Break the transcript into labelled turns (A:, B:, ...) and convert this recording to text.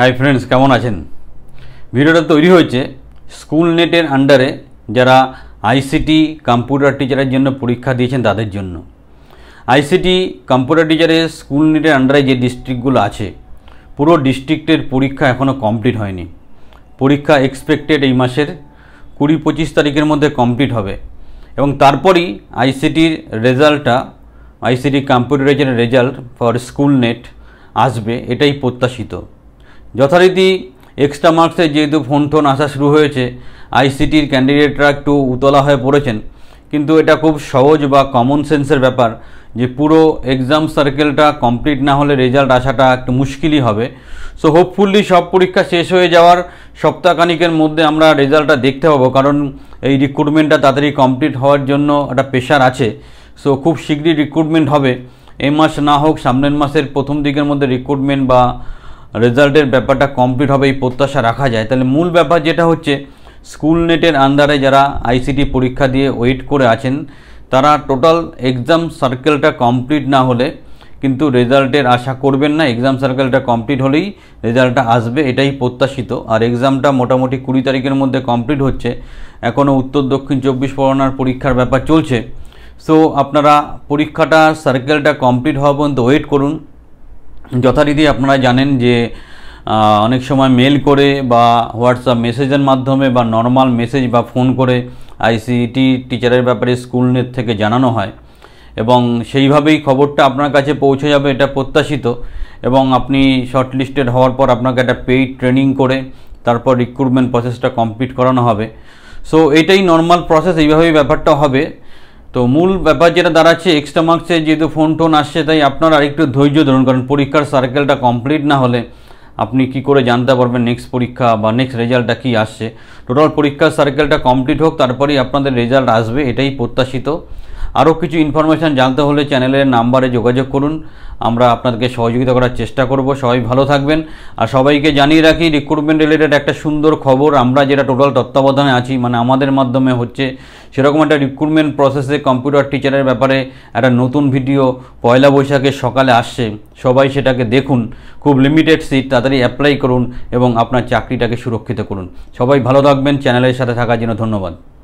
A: hi friends কেমন আছেন ভিডিওটা তৈরি হয়েছে স্কুল নেটের আন্ডারে যারা আইসিটি কম্পিউটার টিচারের জন্য পরীক্ষা দিয়েছেন তাদের জন্য আইসিটি কম্পিউটার টিচারের স্কুল নেটের আন্ডারে যে ডিস্ট্রিক্টগুলো আছে পুরো ডিস্ট্রিক্টের পরীক্ষা এখনও কমপ্লিট হয়নি পরীক্ষা এক্সপেক্টেড এই মাসের কুড়ি পঁচিশ তারিখের মধ্যে কমপ্লিট হবে এবং তারপরই আইসিটির রেজাল্টটা আইসিটি কম্পিউটার টিচারের রেজাল্ট ফর স্কুল নেট আসবে এটাই প্রত্যাশিত যথারীতি এক্সট্রা মার্কসে যেহেতু ফোন টোন আসা শুরু হয়েছে আইসিটির ক্যান্ডিডেটরা একটু উতলা হয়ে পড়েছেন কিন্তু এটা খুব সহজ বা কমন সেন্সের ব্যাপার যে পুরো এক্সাম সার্কেলটা কমপ্লিট না হলে রেজাল্ট আসাটা একটু মুশকিলই হবে সো হোপফুলি সব পরীক্ষা শেষ হয়ে যাওয়ার সপ্তাহখানিকের মধ্যে আমরা রেজাল্টটা দেখতে পাবো কারণ এই রিক্রুটমেন্টটা তাড়াতাড়ি কমপ্লিট হওয়ার জন্য একটা প্রেশার আছে সো খুব শীঘ্রই রিক্রুটমেন্ট হবে এই মাস না হোক সামনের মাসের প্রথম দিকের মধ্যে রিক্রুটমেন্ট বা রেজাল্টের ব্যাপারটা কমপ্লিট হবে এই প্রত্যাশা রাখা যায় তাহলে মূল ব্যাপার যেটা হচ্ছে স্কুল নেটের আন্ডারে যারা আইসিটি পরীক্ষা দিয়ে ওয়েট করে আছেন তারা টোটাল এক্সাম সার্কেলটা কমপ্লিট না হলে কিন্তু রেজাল্টের আশা করবেন না এক্সাম সার্কেলটা কমপ্লিট হলেই রেজাল্টটা আসবে এটাই প্রত্যাশিত আর এক্সামটা মোটামুটি কুড়ি তারিখের মধ্যে কমপ্লিট হচ্ছে এখনও উত্তর দক্ষিণ চব্বিশ পরগনার পরীক্ষার ব্যাপার চলছে সো আপনারা পরীক্ষাটা সার্কেলটা কমপ্লিট হওয়া পর্যন্ত ওয়েট করুন যথারীতি আপনারা জানেন যে অনেক সময় মেল করে বা হোয়াটসঅ্যাপ মেসেজের মাধ্যমে বা নর্মাল মেসেজ বা ফোন করে আইসিটি টিচারের ব্যাপারে স্কুলের থেকে জানানো হয় এবং সেইভাবেই খবরটা আপনার কাছে পৌঁছে যাবে এটা প্রত্যাশিত এবং আপনি শর্টলিস্টেড হওয়ার পর আপনাকে একটা পেইড ট্রেনিং করে তারপর রিক্রুটমেন্ট প্রসেসটা কমপ্লিট করানো হবে সো এটাই নর্মাল প্রসেস এইভাবেই ব্যাপারটা হবে তো মূল ব্যাপার যেটা দাঁড়াচ্ছে এক্সট্রা মার্কসে যেহেতু ফোন টোন আসছে তাই আপনার আরেকটু ধৈর্য ধরুন কারণ পরীক্ষার সার্কেলটা কমপ্লিট না হলে আপনি কি করে জানতে পারবেন নেক্সট পরীক্ষা বা নেক্সট রেজাল্টটা কী আসছে টোটাল পরীক্ষার সার্কেলটা কমপ্লিট হোক তারপরেই আপনাদের রেজাল্ট আসবে এটাই প্রত্যাশিত আরও কিছু ইনফরমেশান জানতে হলে চ্যানেলের নাম্বারে যোগাযোগ করুন আমরা আপনাদেরকে সহযোগিতা করার চেষ্টা করব সবাই ভালো থাকবেন আর সবাইকে জানিয়ে রাখি রিক্রুটমেন্ট রিলেটেড একটা সুন্দর খবর আমরা যেটা টোটাল তত্ত্বাবধানে আছি মানে আমাদের মাধ্যমে হচ্ছে সেরকম একটা রিক্রুটমেন্ট প্রসেসে কম্পিউটার টিচারের ব্যাপারে একটা নতুন ভিডিও পয়লা বৈশাখে সকালে আসছে সবাই সেটাকে দেখুন খুব লিমিটেড সিট তাড়াতাড়ি অ্যাপ্লাই করুন এবং আপনার চাকরিটাকে সুরক্ষিত করুন সবাই ভালো থাকবেন চ্যানেলের সাথে থাকার জন্য ধন্যবাদ